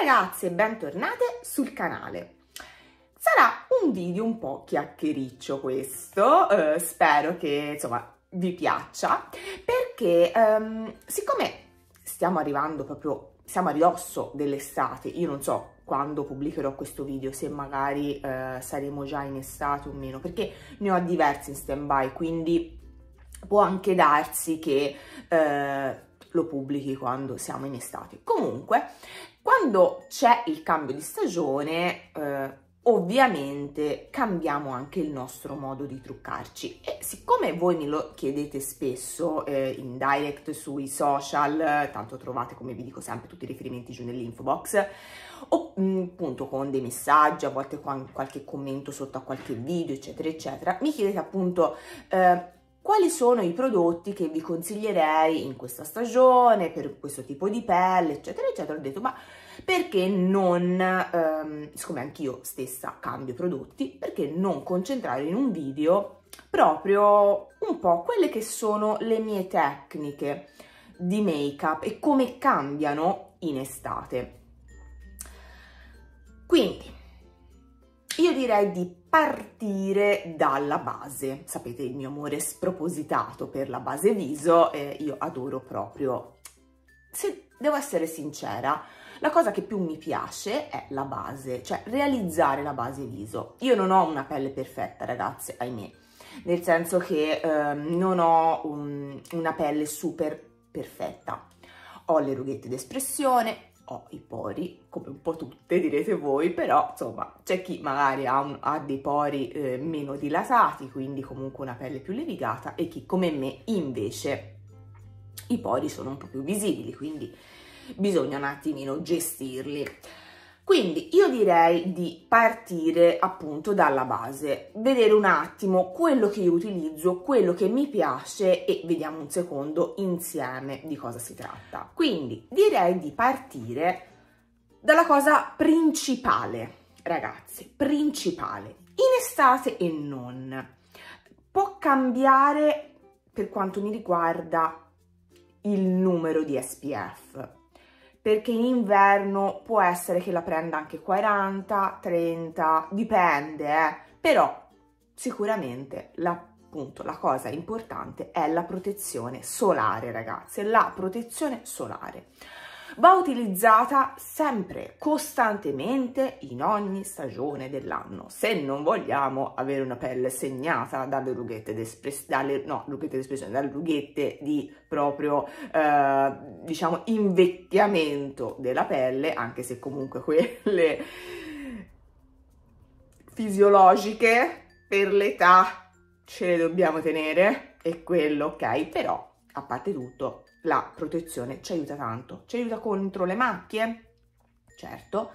ragazzi bentornate sul canale. Sarà un video un po' chiacchiericcio questo, eh, spero che insomma vi piaccia, perché ehm, siccome stiamo arrivando proprio, siamo a ridosso dell'estate, io non so quando pubblicherò questo video, se magari eh, saremo già in estate o meno, perché ne ho diversi in stand-by, quindi può anche darsi che... Eh, lo pubblichi quando siamo in estate. Comunque, quando c'è il cambio di stagione, eh, ovviamente cambiamo anche il nostro modo di truccarci e siccome voi mi lo chiedete spesso eh, in direct sui social tanto trovate come vi dico sempre tutti i riferimenti giù nell'info box o mm, appunto con dei messaggi a volte con qualche commento sotto a qualche video eccetera eccetera mi chiedete appunto eh, quali sono i prodotti che vi consiglierei in questa stagione per questo tipo di pelle eccetera eccetera ho detto ma perché non, ehm, siccome anch'io stessa cambio prodotti, perché non concentrare in un video proprio un po' quelle che sono le mie tecniche di make-up e come cambiano in estate. Quindi, io direi di partire dalla base. Sapete il mio amore spropositato per la base viso, eh, io adoro proprio, se devo essere sincera, la cosa che più mi piace è la base, cioè realizzare la base viso. Io non ho una pelle perfetta, ragazze, ahimè, nel senso che eh, non ho un, una pelle super perfetta. Ho le rughette d'espressione, ho i pori, come un po' tutte direte voi, però insomma c'è chi magari ha, un, ha dei pori eh, meno dilatati, quindi comunque una pelle più levigata e chi come me invece i pori sono un po' più visibili, quindi bisogna un attimino gestirli. Quindi io direi di partire appunto dalla base, vedere un attimo quello che io utilizzo, quello che mi piace e vediamo un secondo insieme di cosa si tratta. Quindi direi di partire dalla cosa principale, ragazzi, principale, in estate e non. Può cambiare per quanto mi riguarda il numero di SPF, perché in inverno può essere che la prenda anche 40, 30, dipende, eh. però sicuramente la appunto la cosa importante è la protezione solare ragazze la protezione solare va utilizzata sempre, costantemente, in ogni stagione dell'anno, se non vogliamo avere una pelle segnata dalle rughette d'espressione, no, dalle rughette di proprio, eh, diciamo, invecchiamento della pelle, anche se comunque quelle fisiologiche per l'età ce le dobbiamo tenere, è quello, ok? Però, a parte tutto, la protezione ci aiuta tanto. Ci aiuta contro le macchie, certo,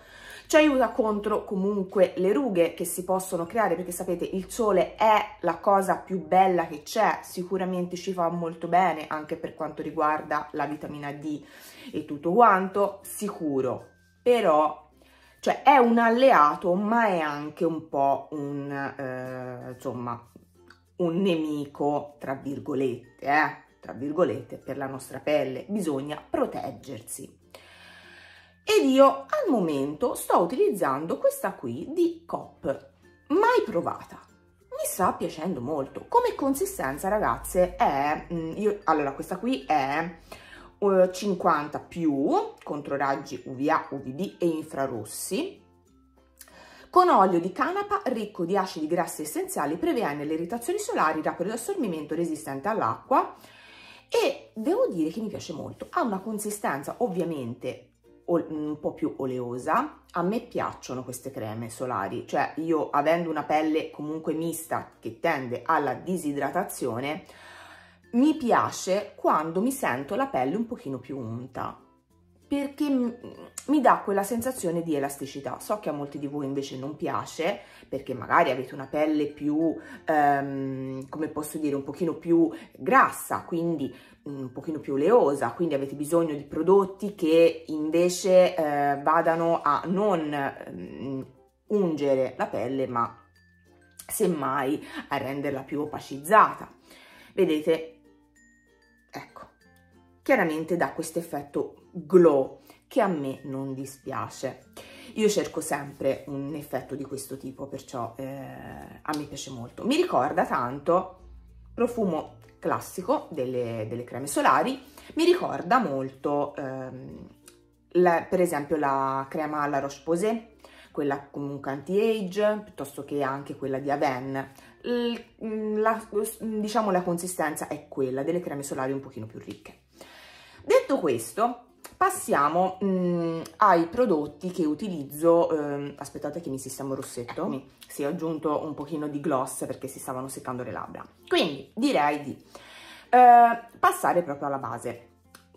ci aiuta contro comunque le rughe che si possono creare perché sapete il sole è la cosa più bella che c'è, sicuramente ci fa molto bene anche per quanto riguarda la vitamina D e tutto quanto, sicuro, però cioè è un alleato ma è anche un po' un, eh, insomma, un nemico tra virgolette, eh? tra virgolette, per la nostra pelle, bisogna proteggersi. Ed io al momento sto utilizzando questa qui di COP, mai provata. Mi sta piacendo molto. Come consistenza, ragazze, è... Mm, io, allora, questa qui è 50 eh, più, contro raggi UVA, UVB e infrarossi, con olio di canapa ricco di acidi grassi essenziali, previene le irritazioni solari, rapido assorbimento resistente all'acqua, e devo dire che mi piace molto. Ha una consistenza ovviamente un po' più oleosa. A me piacciono queste creme solari, cioè io avendo una pelle comunque mista che tende alla disidratazione, mi piace quando mi sento la pelle un pochino più unta perché mi dà quella sensazione di elasticità. So che a molti di voi invece non piace, perché magari avete una pelle più, ehm, come posso dire, un pochino più grassa, quindi mm, un pochino più oleosa, quindi avete bisogno di prodotti che invece eh, vadano a non ehm, ungere la pelle, ma semmai a renderla più opacizzata. Vedete, chiaramente dà questo effetto glow che a me non dispiace. Io cerco sempre un effetto di questo tipo, perciò eh, a me piace molto. Mi ricorda tanto profumo classico delle, delle creme solari, mi ricorda molto ehm, la, per esempio la crema La Roche-Posay, quella comunque anti-age, piuttosto che anche quella di Aven. Mm, la, diciamo la consistenza è quella delle creme solari un pochino più ricche. Detto questo, passiamo mh, mm, ai prodotti che utilizzo, ehm, aspettate che mi sistemo il rossetto, mi, sì ho aggiunto un pochino di gloss perché si stavano seccando le labbra, quindi direi di eh, passare proprio alla base.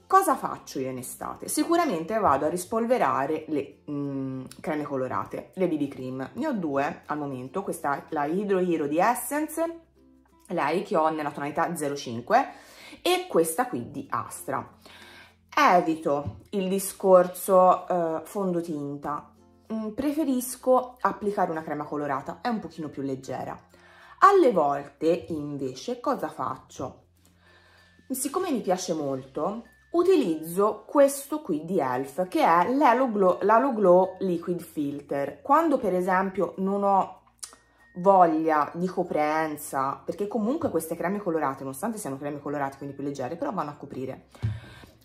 Cosa faccio io in estate? Sicuramente vado a rispolverare le mh, mm, creme colorate, le BB cream, ne ho due al momento, questa è la Hydro Hero di Essence, lei che ho nella tonalità 05, e questa qui di Astra. Evito il discorso eh, fondotinta, mm, preferisco applicare una crema colorata, è un pochino più leggera. Alle volte invece cosa faccio? Siccome mi piace molto, utilizzo questo qui di ELF che è l'Halo Glow Liquid Filter. Quando per esempio non ho voglia di coprenza, perché comunque queste creme colorate, nonostante siano creme colorate, quindi più leggere, però vanno a coprire.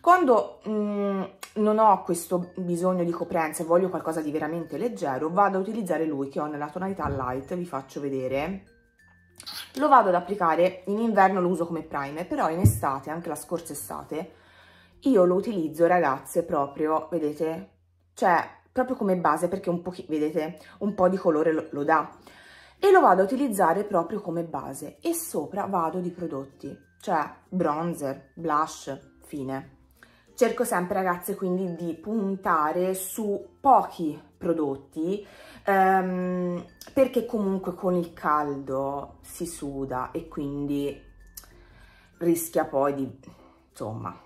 Quando mh, mm, non ho questo bisogno di coprenza e voglio qualcosa di veramente leggero, vado a utilizzare lui che ho nella tonalità light, vi faccio vedere. Lo vado ad applicare, in inverno lo uso come primer, però in estate, anche la scorsa estate, io lo utilizzo ragazze proprio, vedete, cioè proprio come base perché un po', vedete, un po' di colore lo, lo dà e lo vado a utilizzare proprio come base e sopra vado di prodotti, cioè bronzer, blush, fine. Cerco sempre ragazze quindi di puntare su pochi prodotti ehm, perché comunque con il caldo si suda e quindi rischia poi di, insomma,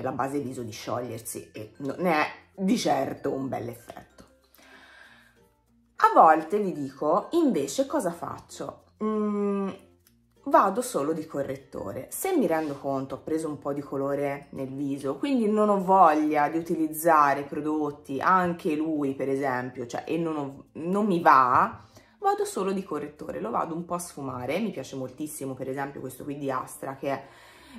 la base viso di sciogliersi e non è di certo un bel effetto. A volte vi dico invece cosa faccio? Mm, vado solo di correttore. Se mi rendo conto ho preso un po' di colore nel viso, quindi non ho voglia di utilizzare prodotti, anche lui per esempio, cioè, e non, ho, non mi va, vado solo di correttore, lo vado un po' a sfumare. Mi piace moltissimo per esempio questo qui di Astra che è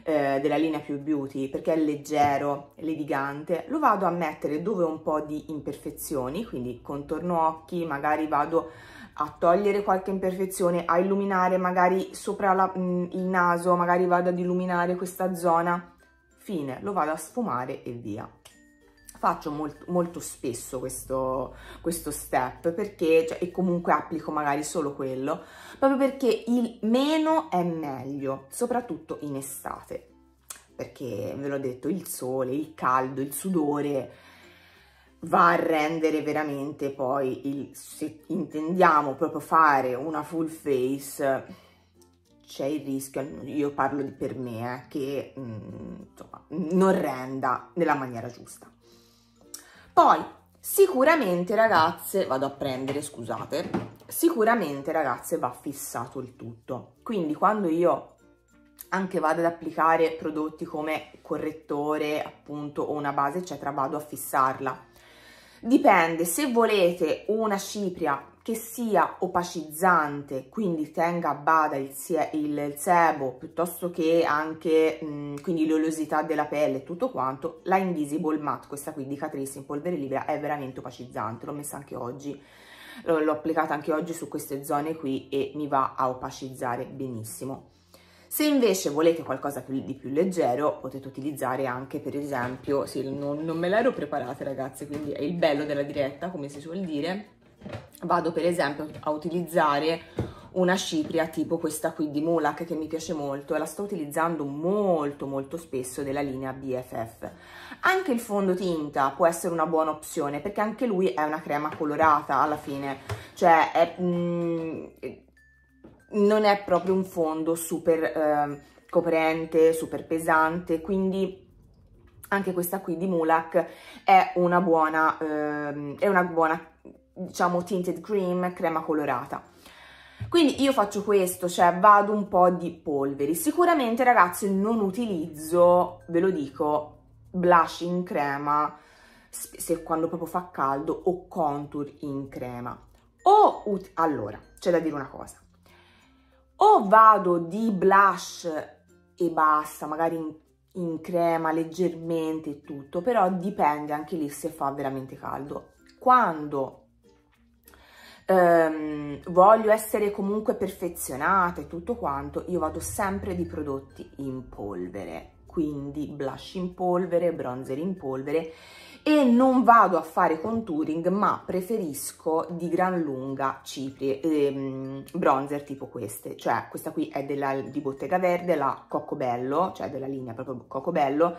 eh, della linea più Beauty perché è leggero, levigante, lo vado a mettere dove ho un po' di imperfezioni, quindi contorno occhi, magari vado a togliere qualche imperfezione, a illuminare magari sopra la, mh, mm, il naso, magari vado ad illuminare questa zona, fine, lo vado a sfumare e via faccio molt, molto spesso questo, questo step perché, cioè, e comunque applico magari solo quello, proprio perché il meno è meglio, soprattutto in estate, perché ve l'ho detto, il sole, il caldo, il sudore va a rendere veramente poi, il, se intendiamo proprio fare una full face, c'è il rischio, io parlo per me, eh, che mh, mm, insomma, non renda nella maniera giusta. Poi, sicuramente ragazze, vado a prendere, scusate, sicuramente ragazze va fissato il tutto. Quindi quando io anche vado ad applicare prodotti come correttore appunto o una base eccetera vado a fissarla Dipende, se volete una cipria che sia opacizzante, quindi tenga a bada il, il sebo piuttosto che anche mh, mm, della pelle e tutto quanto, la Invisible Matte, questa qui di Catrice in polvere libera, è veramente opacizzante, l'ho messa anche oggi, l'ho applicata anche oggi su queste zone qui e mi va a opacizzare benissimo. Se invece volete qualcosa di più leggero potete utilizzare anche per esempio, sì, non, non me l'ero preparata ragazzi, quindi è il bello della diretta come si suol dire, vado per esempio a utilizzare una cipria tipo questa qui di Mulak che mi piace molto la sto utilizzando molto molto spesso della linea BFF. Anche il fondotinta può essere una buona opzione perché anche lui è una crema colorata alla fine, cioè è, mm, non è proprio un fondo super eh, coprente, super pesante, quindi anche questa qui di Mulak è una buona, eh, è una buona diciamo tinted cream, crema colorata. Quindi io faccio questo, cioè vado un po' di polveri. Sicuramente ragazzi non utilizzo, ve lo dico, blush in crema, se quando proprio fa caldo, o contour in crema. O, allora, c'è da dire una cosa o vado di blush e basta, magari in, in crema leggermente e tutto, però dipende anche lì se fa veramente caldo. Quando ehm, voglio essere comunque perfezionata e tutto quanto, io vado sempre di prodotti in polvere, quindi blush in polvere, bronzer in polvere e non vado a fare contouring ma preferisco di gran lunga ciprie, ehm, bronzer tipo queste, cioè questa qui è della, di Bottega Verde, la Cocobello, cioè della linea proprio Cocobello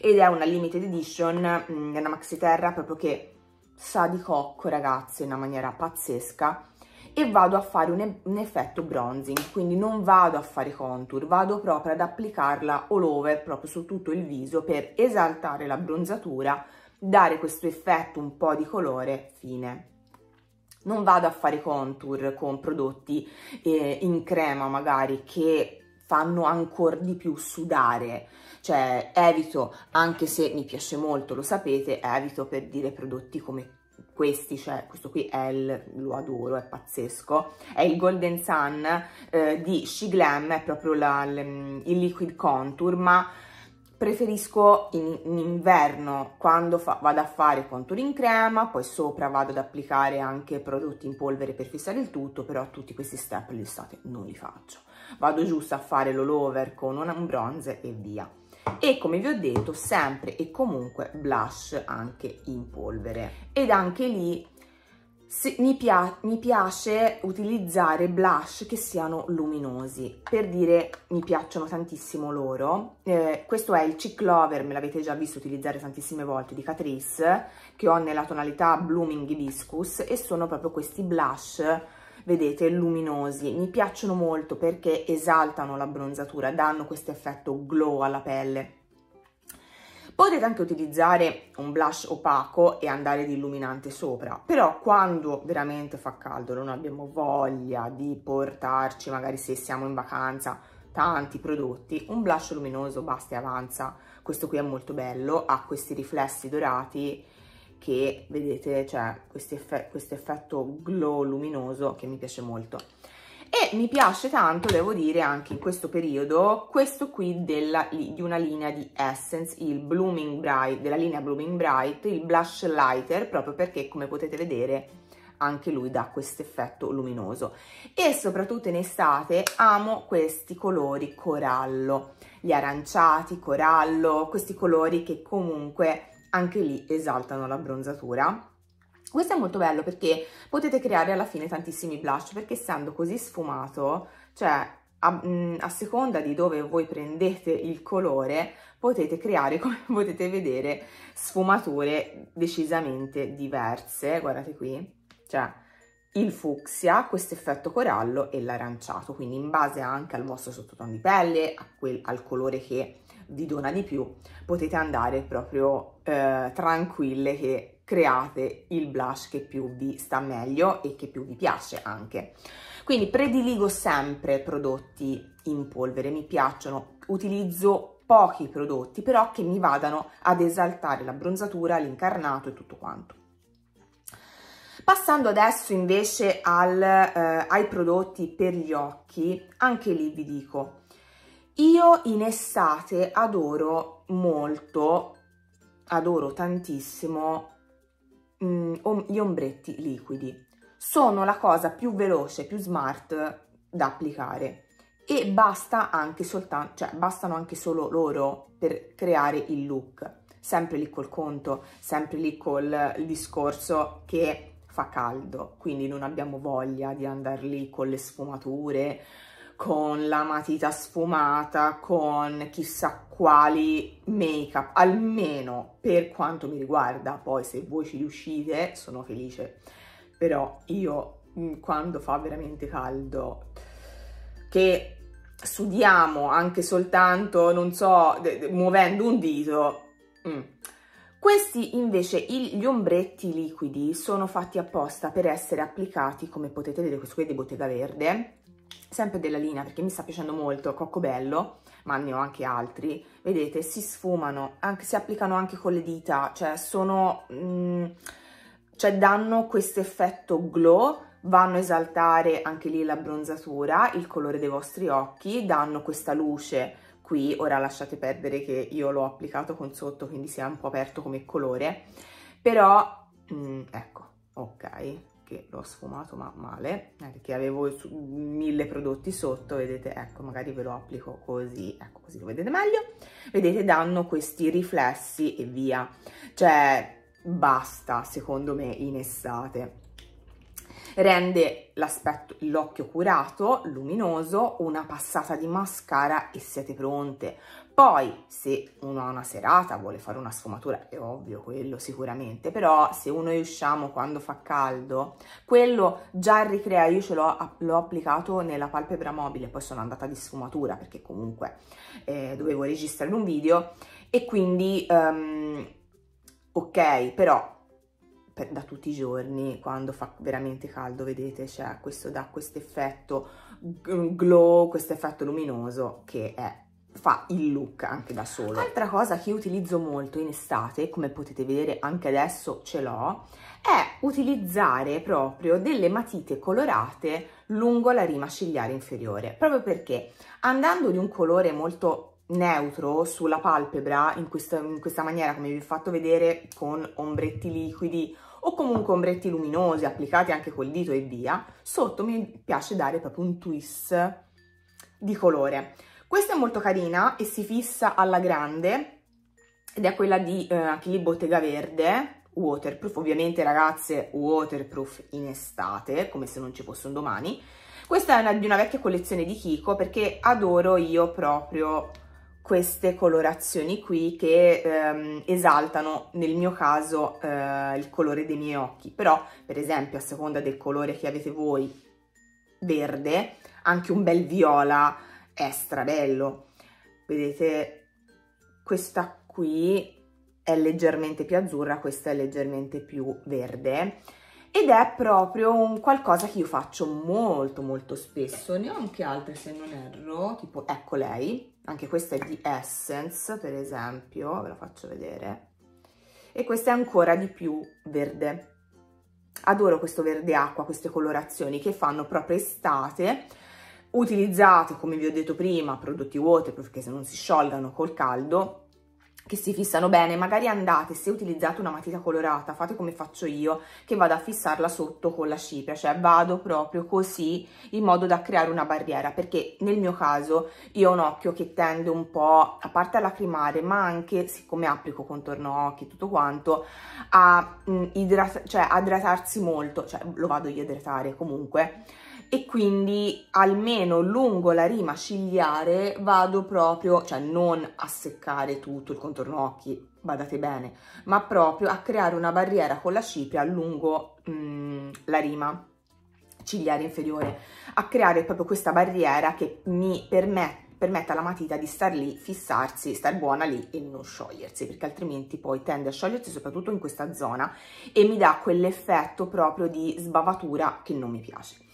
ed è una limited edition, mh, mm, è una maxi terra proprio che sa di cocco ragazzi in una maniera pazzesca e vado a fare un, un, effetto bronzing, quindi non vado a fare contour, vado proprio ad applicarla all over, proprio su tutto il viso per esaltare la bronzatura, dare questo effetto un po' di colore fine. Non vado a fare contour con prodotti eh, in crema magari che fanno ancora di più sudare, cioè evito, anche se mi piace molto, lo sapete, evito per dire prodotti come questi, cioè questo qui è il, lo adoro, è pazzesco, è il Golden Sun eh, di She Glam, è proprio la, il liquid contour, ma preferisco in, in inverno quando fa, vado a fare contour in crema poi sopra vado ad applicare anche prodotti in polvere per fissare il tutto però tutti questi step l'estate non li faccio vado giusto a fare l'all over con un bronze e via e come vi ho detto sempre e comunque blush anche in polvere ed anche lì se, mi, pia mi, piace utilizzare blush che siano luminosi, per dire mi piacciono tantissimo loro. Eh, questo è il Ciclover, me l'avete già visto utilizzare tantissime volte, di Catrice, che ho nella tonalità Blooming Hibiscus e sono proprio questi blush, vedete, luminosi. Mi piacciono molto perché esaltano l'abbronzatura, danno questo effetto glow alla pelle Potete anche utilizzare un blush opaco e andare di illuminante sopra, però quando veramente fa caldo, non abbiamo voglia di portarci, magari se siamo in vacanza, tanti prodotti, un blush luminoso basta e avanza. Questo qui è molto bello, ha questi riflessi dorati che vedete, cioè questo, effetto glow luminoso che mi piace molto e mi piace tanto, devo dire, anche in questo periodo, questo qui della, di una linea di Essence, il Blooming Bright, della linea Blooming Bright, il Blush Lighter, proprio perché, come potete vedere, anche lui dà questo effetto luminoso. E soprattutto in estate amo questi colori corallo, gli aranciati, corallo, questi colori che comunque anche lì esaltano l'abbronzatura questo è molto bello perché potete creare alla fine tantissimi blush perché essendo così sfumato, cioè a, mm, a, seconda di dove voi prendete il colore potete creare come potete vedere sfumature decisamente diverse guardate qui cioè il fucsia, questo effetto corallo e l'aranciato quindi in base anche al vostro sottotono di pelle quel, al colore che vi dona di più potete andare proprio eh, tranquille che create il blush che più vi sta meglio e che più vi piace anche. Quindi prediligo sempre prodotti in polvere, mi piacciono, utilizzo pochi prodotti però che mi vadano ad esaltare la bronzatura, l'incarnato e tutto quanto. Passando adesso invece al, eh, ai prodotti per gli occhi, anche lì vi dico, io in estate adoro molto, adoro tantissimo mh, mm, gli ombretti liquidi. Sono la cosa più veloce, più smart da applicare e basta anche soltanto, cioè bastano anche solo loro per creare il look. Sempre lì col conto, sempre lì col discorso che fa caldo, quindi non abbiamo voglia di andare lì con le sfumature, con la matita sfumata, con chissà quali make-up, almeno per quanto mi riguarda, poi se voi ci riuscite sono felice, però io mm, quando fa veramente caldo, che sudiamo anche soltanto, non so, muovendo un dito, mm. Questi invece, gli ombretti liquidi, sono fatti apposta per essere applicati, come potete vedere, questo qui è di Bottega Verde, sempre della linea perché mi sta piacendo molto Coccobello, ma ne ho anche altri, vedete si sfumano, anche, si applicano anche con le dita, cioè sono, mh, mm, cioè danno questo effetto glow, vanno a esaltare anche lì la bronzatura, il colore dei vostri occhi, danno questa luce qui, ora lasciate perdere che io l'ho applicato con sotto quindi si è un po' aperto come colore, però mh, mm, ecco, ok, che l'ho sfumato ma male, perché avevo mille prodotti sotto, vedete, ecco, magari ve lo applico così, ecco, così lo vedete meglio, vedete, danno questi riflessi e via, cioè basta, secondo me, in estate. Rende l'aspetto, l'occhio curato, luminoso, una passata di mascara e siete pronte. Poi, se uno ha una serata, vuole fare una sfumatura, è ovvio quello sicuramente, però se uno usciamo quando fa caldo, quello già ricrea, io ce l'ho applicato nella palpebra mobile, poi sono andata di sfumatura perché comunque eh, dovevo registrare un video e quindi, um, ok, però per, da tutti i giorni, quando fa veramente caldo, vedete, cioè, questo, dà questo effetto glow, questo effetto luminoso che è fa il look anche da solo. Altra cosa che utilizzo molto in estate, come potete vedere anche adesso ce l'ho, è utilizzare proprio delle matite colorate lungo la rima cigliare inferiore, proprio perché andando di un colore molto neutro sulla palpebra in questa, in questa maniera come vi ho fatto vedere con ombretti liquidi o comunque ombretti luminosi applicati anche col dito e via, sotto mi piace dare proprio un twist di colore. Questa è molto carina e si fissa alla grande ed è quella di, eh, anche lì, Bottega Verde, waterproof, ovviamente ragazze waterproof in estate, come se non ci fosse un domani. Questa è una, di una vecchia collezione di Kiko perché adoro io proprio queste colorazioni qui che ehm, esaltano nel mio caso eh, il colore dei miei occhi però per esempio a seconda del colore che avete voi verde anche un bel viola è strabello. Vedete, questa qui è leggermente più azzurra, questa è leggermente più verde ed è proprio un qualcosa che io faccio molto molto spesso, ne ho anche altre se non erro, tipo ecco lei, anche questa è di Essence per esempio, ve la faccio vedere, e questa è ancora di più verde. Adoro questo verde acqua, queste colorazioni che fanno proprio estate, Utilizzate, come vi ho detto prima, prodotti waterproof che se non si sciolgano col caldo, che si fissano bene, magari andate, se utilizzate una matita colorata, fate come faccio io, che vado a fissarla sotto con la cipria, cioè vado proprio così in modo da creare una barriera, perché nel mio caso io ho un occhio che tende un po', a parte a lacrimare, ma anche, siccome applico contorno occhi e tutto quanto, a, mh, mm, idrat cioè, a idratarsi molto, cioè lo vado io a idratare comunque, e quindi almeno lungo la rima cigliare vado proprio, cioè non a seccare tutto il contorno occhi, badate bene, ma proprio a creare una barriera con la cipria lungo mh, mm, la rima cigliare inferiore, a creare proprio questa barriera che mi permette permetta alla matita di star lì, fissarsi, star buona lì e non sciogliersi, perché altrimenti poi tende a sciogliersi soprattutto in questa zona e mi dà quell'effetto proprio di sbavatura che non mi piace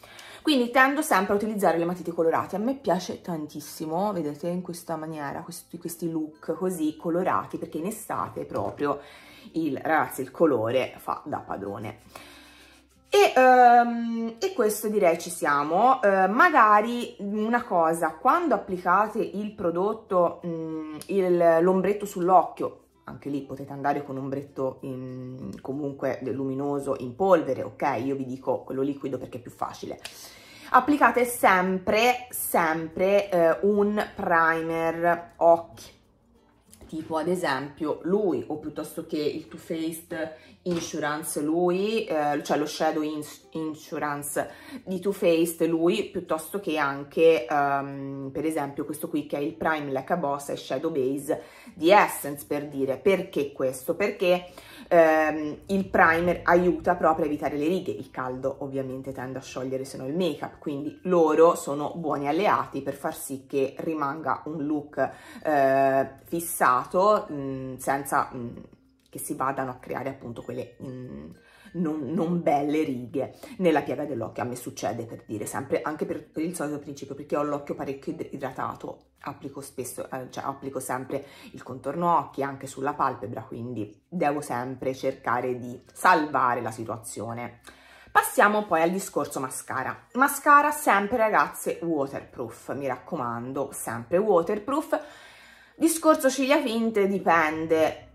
quindi tendo sempre a utilizzare le matite colorate a me piace tantissimo vedete in questa maniera questi, questi look così colorati perché in estate proprio il ragazzi il colore fa da padrone e, um, e, questo direi ci siamo, uh, magari una cosa, quando applicate il prodotto, mm, l'ombretto sull'occhio, anche lì potete andare con un ombretto in, comunque luminoso in polvere, ok? Io vi dico quello liquido perché è più facile. Applicate sempre, sempre eh, un primer occhi tipo ad esempio lui o piuttosto che il Too Faced Insurance lui, eh, cioè lo Shadow Insurance di Too Faced lui, piuttosto che anche um, per esempio questo qui che è il Prime Leca Boss e Shadow Base di Essence per dire. Perché questo? Perché ehm, il primer aiuta proprio a evitare le righe, il caldo ovviamente tende a sciogliere se no il make up, quindi loro sono buoni alleati per far sì che rimanga un look eh, fissato mh, mm, senza mh, mm, che si vadano a creare appunto quelle... Mh, mm, non, non belle righe nella piega dell'occhio. A me succede per dire sempre, anche per, il solito principio, perché ho l'occhio parecchio idratato, applico spesso, eh, cioè applico sempre il contorno occhi anche sulla palpebra, quindi devo sempre cercare di salvare la situazione. Passiamo poi al discorso mascara. Mascara sempre ragazze waterproof, mi raccomando, sempre waterproof. Discorso ciglia finte dipende,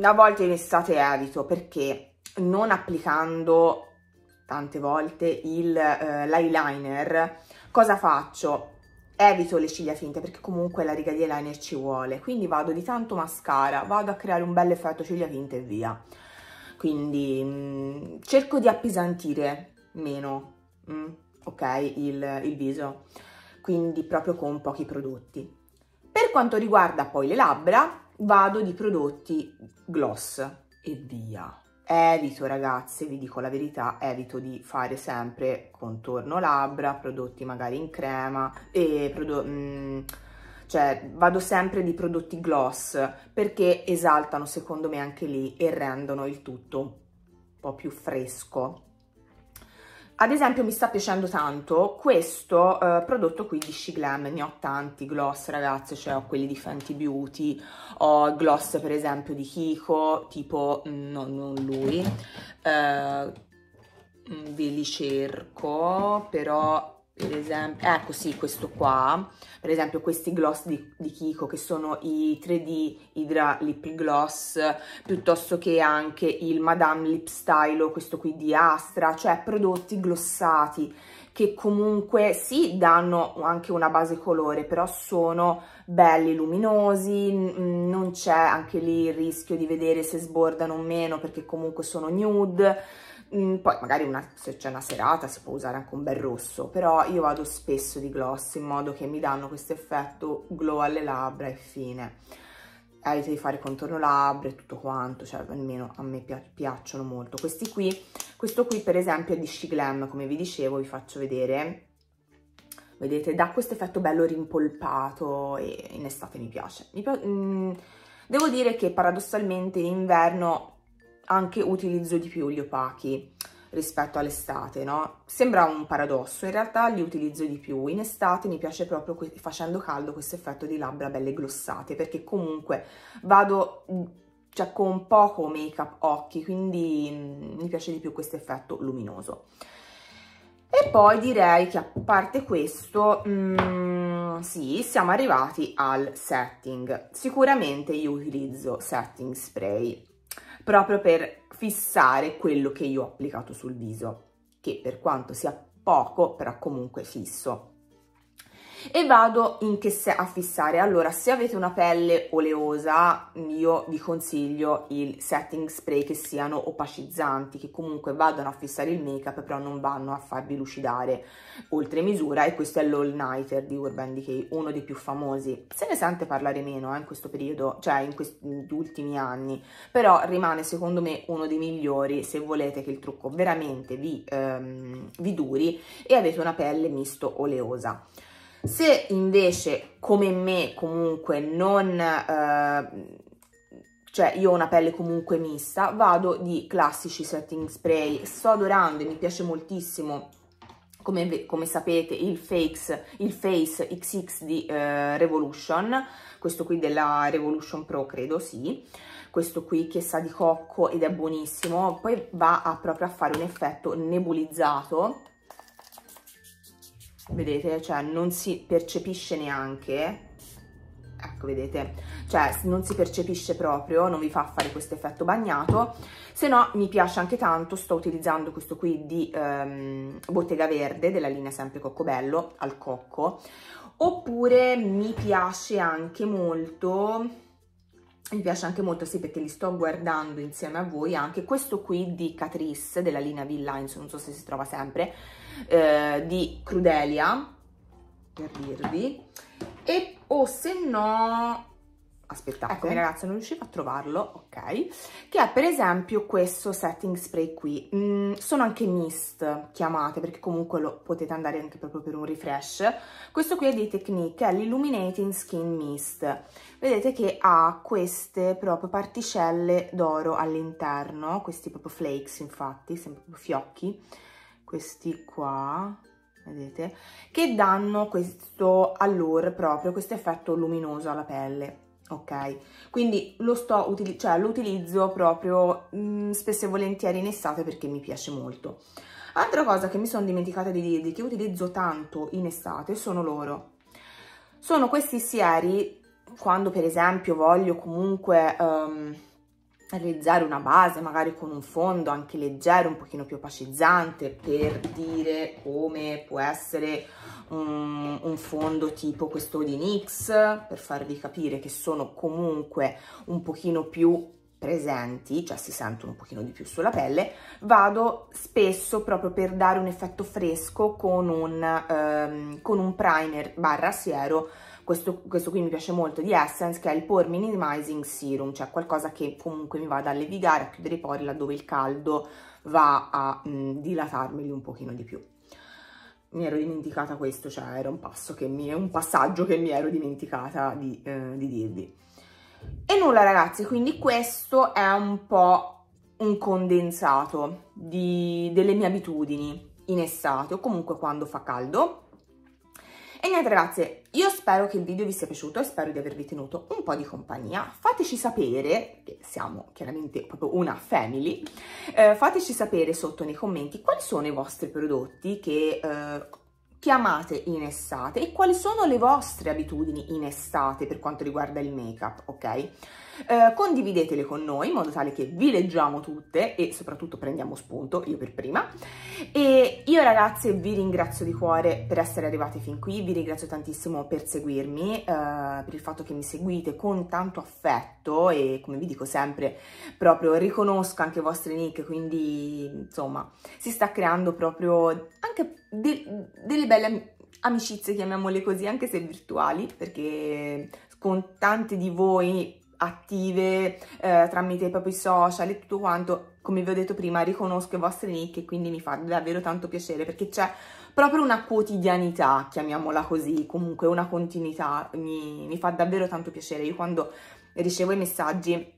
a volte in estate evito perché non applicando tante volte il, eh, l'eyeliner, cosa faccio? Evito le ciglia finte perché comunque la riga di eyeliner ci vuole, quindi vado di tanto mascara, vado a creare un bel effetto ciglia finte e via. Quindi mh, mm, cerco di appesantire meno, mh, mm, ok, il, il viso, quindi proprio con pochi prodotti. Per quanto riguarda poi le labbra, vado di prodotti gloss e via evito ragazze, vi dico la verità, evito di fare sempre contorno labbra, prodotti magari in crema e prodotti... Mm, cioè vado sempre di prodotti gloss perché esaltano secondo me anche lì e rendono il tutto un po' più fresco ad esempio mi sta piacendo tanto questo eh, prodotto qui di Shiglam, ne ho tanti gloss ragazze, cioè ho quelli di Fenty Beauty, ho gloss per esempio di Kiko, tipo, mm, no, non lui, eh, mm, ve li cerco, però per esempio, ecco sì, questo qua, per esempio questi gloss di, di Kiko che sono i 3D Hydra Lip Gloss, piuttosto che anche il Madame Lip Stylo, questo qui di Astra, cioè prodotti glossati che comunque sì danno anche una base colore, però sono belli luminosi, non c'è anche lì il rischio di vedere se sbordano o meno perché comunque sono nude, Mm, poi magari una, se c'è una serata si può usare anche un bel rosso, però io vado spesso di gloss in modo che mi danno questo effetto glow alle labbra e fine. Evito di fare contorno labbra e tutto quanto, cioè almeno a me pi piacciono molto. Questi qui, questo qui per esempio è di Shiglam, come vi dicevo, vi faccio vedere. Vedete, dà questo effetto bello rimpolpato e in estate mi piace. Mi pi mm, devo dire che paradossalmente in inverno anche utilizzo di più gli opachi rispetto all'estate, no? Sembra un paradosso, in realtà li utilizzo di più. In estate mi piace proprio facendo caldo questo effetto di labbra belle glossate, perché comunque vado mm, cioè, con poco make-up occhi, quindi mm, mi piace di più questo effetto luminoso. E poi direi che a parte questo, mh, mm, sì, siamo arrivati al setting. Sicuramente io utilizzo setting spray proprio per fissare quello che io ho applicato sul viso, che per quanto sia poco, però comunque fisso e vado in che se a fissare allora se avete una pelle oleosa io vi consiglio i setting spray che siano opacizzanti che comunque vadano a fissare il make up però non vanno a farvi lucidare oltre misura e questo è l'all nighter di Urban Decay uno dei più famosi se ne sente parlare meno eh, in questo periodo cioè in questi ultimi anni però rimane secondo me uno dei migliori se volete che il trucco veramente vi, ehm, vi duri e avete una pelle misto oleosa se invece, come me, comunque non... Eh, cioè io ho una pelle comunque mista, vado di classici setting spray, sto adorando e mi piace moltissimo come, come, sapete il, fakes, il Face XX di eh, Revolution, questo qui della Revolution Pro credo, sì, questo qui che sa di cocco ed è buonissimo, poi va a proprio a fare un effetto nebulizzato vedete cioè non si percepisce neanche ecco vedete cioè non si percepisce proprio non vi fa fare questo effetto bagnato se no mi piace anche tanto sto utilizzando questo qui di ehm, bottega verde della linea sempre coccobello al cocco oppure mi piace anche molto mi piace anche molto, sì, perché li sto guardando insieme a voi, anche questo qui di Catrice, della linea V-Lines, non so se si trova sempre, eh, di Crudelia, per dirvi, e o oh, se no aspettate, eccomi ragazzi, non riuscivo a trovarlo, ok, che è per esempio questo setting spray qui, mm, sono anche mist chiamate, perché comunque lo potete andare anche proprio per un refresh, questo qui è di Technique, è l'Illuminating Skin Mist, vedete che ha queste proprio particelle d'oro all'interno, questi proprio flakes infatti, sempre proprio fiocchi, questi qua, vedete, che danno questo allure proprio, questo effetto luminoso alla pelle ok? Quindi lo sto cioè, lo utilizzo proprio mh, mm, spesso e volentieri in estate perché mi piace molto. Altra cosa che mi sono dimenticata di dirvi, che utilizzo tanto in estate, sono loro. Sono questi sieri, quando per esempio voglio comunque... Um, realizzare una base magari con un fondo anche leggero, un pochino più opacizzante per dire come può essere un, un fondo tipo questo di NYX per farvi capire che sono comunque un pochino più presenti, cioè si sentono un pochino di più sulla pelle, vado spesso proprio per dare un effetto fresco con un, ehm, con un primer barra siero questo, questo qui mi piace molto di Essence, che è il Pore Minimizing Serum, cioè qualcosa che comunque mi vada a levigare, a chiudere i pori laddove il caldo va a mh, mm, dilatarmeli un pochino di più. Mi ero dimenticata questo, cioè era un, passo che mi, un passaggio che mi ero dimenticata di, eh, di dirvi. E nulla ragazzi, quindi questo è un po' un condensato di, delle mie abitudini in estate o comunque quando fa caldo e niente ragazze, io spero che il video vi sia piaciuto e spero di avervi tenuto un po' di compagnia. Fateci sapere, che siamo chiaramente proprio una family, eh, fateci sapere sotto nei commenti quali sono i vostri prodotti che... Eh, che in estate e quali sono le vostre abitudini in estate per quanto riguarda il make up, ok? Eh, condividetele con noi in modo tale che vi leggiamo tutte e soprattutto prendiamo spunto, io per prima. E io ragazze vi ringrazio di cuore per essere arrivate fin qui, vi ringrazio tantissimo per seguirmi, eh, per il fatto che mi seguite con tanto affetto e come vi dico sempre proprio riconosco anche i vostri nick, quindi insomma si sta creando proprio anche de delle belle amicizie, chiamiamole così, anche se virtuali, perché con tanti di voi attive eh, tramite i propri social e tutto quanto, come vi ho detto prima, riconosco i vostri nick e quindi mi fa davvero tanto piacere perché c'è proprio una quotidianità, chiamiamola così, comunque una continuità, mi, mi fa davvero tanto piacere. Io quando ricevo i messaggi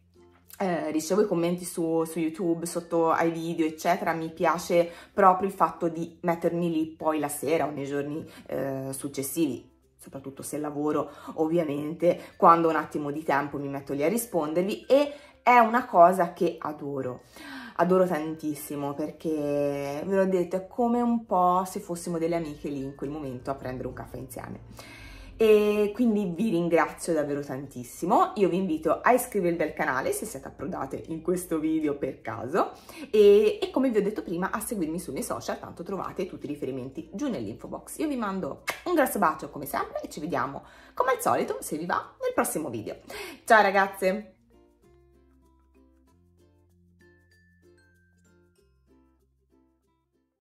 eh, ricevo i commenti su, su, YouTube, sotto ai video, eccetera, mi piace proprio il fatto di mettermi lì poi la sera o nei giorni eh, successivi, soprattutto se lavoro ovviamente, quando ho un attimo di tempo mi metto lì a rispondervi e è una cosa che adoro. Adoro tantissimo perché ve l'ho detto, è come un po' se fossimo delle amiche lì in quel momento a prendere un caffè insieme e quindi vi ringrazio davvero tantissimo. Io vi invito a iscrivervi al canale se siete approdate in questo video per caso e, e come vi ho detto prima a seguirmi sui miei social, tanto trovate tutti i riferimenti giù nell'info box. Io vi mando un grosso bacio come sempre e ci vediamo come al solito se vi va nel prossimo video. Ciao ragazze!